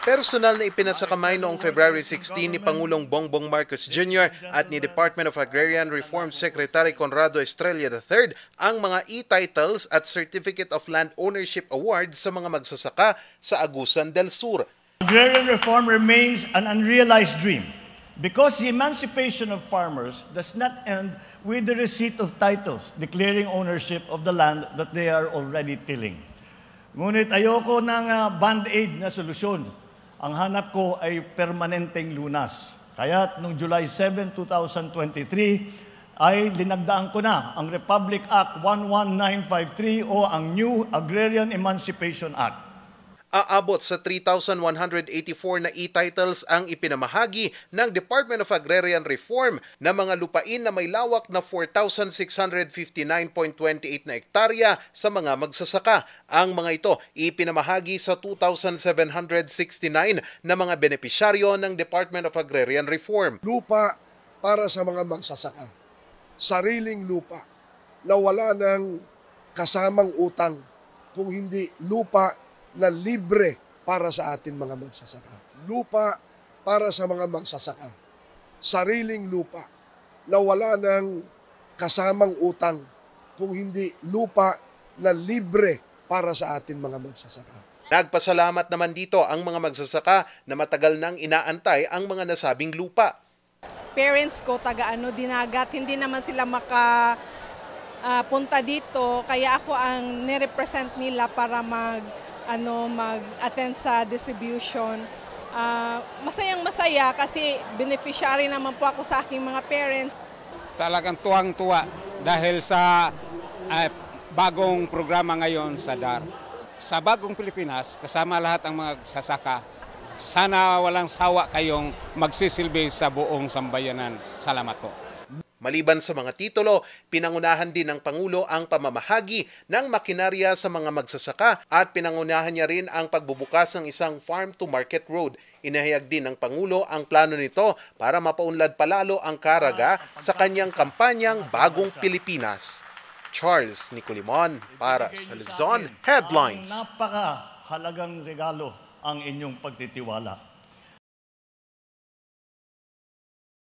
Personal na ipinasakamay noong February 16 ni Pangulong Bongbong Marcos Jr. at ni Department of Agrarian Reform Secretary Conrado Estrella III ang mga e-titles at Certificate of Land Ownership Awards sa mga magsasaka sa Agusan del Sur. Agrarian reform remains an unrealized dream because the emancipation of farmers does not end with the receipt of titles declaring ownership of the land that they are already tilling. Ngunit ayoko ng uh, band-aid na solusyon ang hanap ko ay permanenteng lunas. Kaya noong July 7, 2023, ay linagdaan ko na ang Republic Act 11953 o ang New Agrarian Emancipation Act aabot sa 3,184 na e-titles ang ipinamahagi ng Department of Agrarian Reform na mga lupain na may lawak na 4,659.28 na hektarya sa mga magsasaka. Ang mga ito ipinamahagi sa 2,769 na mga benepisyaryo ng Department of Agrarian Reform. Lupa para sa mga magsasaka. Sariling lupa na wala ng kasamang utang kung hindi lupa na libre para sa atin mga magsasaka. Lupa para sa mga magsasaka. Sariling lupa na wala ng kasamang utang kung hindi lupa na libre para sa atin mga magsasaka. Nagpasalamat naman dito ang mga magsasaka na matagal nang inaantay ang mga nasabing lupa. Parents ko taga ano dinagat, hindi naman sila maka uh, punta dito kaya ako ang nirepresent nila para mag ano mag-attend sa distribution. Uh, masayang masaya kasi beneficiary naman po ako sa aking mga parents. Talagang tuwang-tuwa dahil sa uh, bagong programa ngayon sa DAR. Sa bagong Pilipinas, kasama lahat ang mga sasaka, sana walang sawa kayong magsisilbi sa buong sambayanan. Salamat po. Maliban sa mga titulo, pinangunahan din ng Pangulo ang pamamahagi ng makinarya sa mga magsasaka at pinangunahan niya rin ang pagbubukas ng isang farm-to-market road. Inahayag din ng Pangulo ang plano nito para mapaunlad palalo ang karaga sa kanyang kampanyang Bagong Pilipinas. Charles Nicolimon para sa Luzon Headlines. Napakahalagang regalo ang inyong pagtitiwala.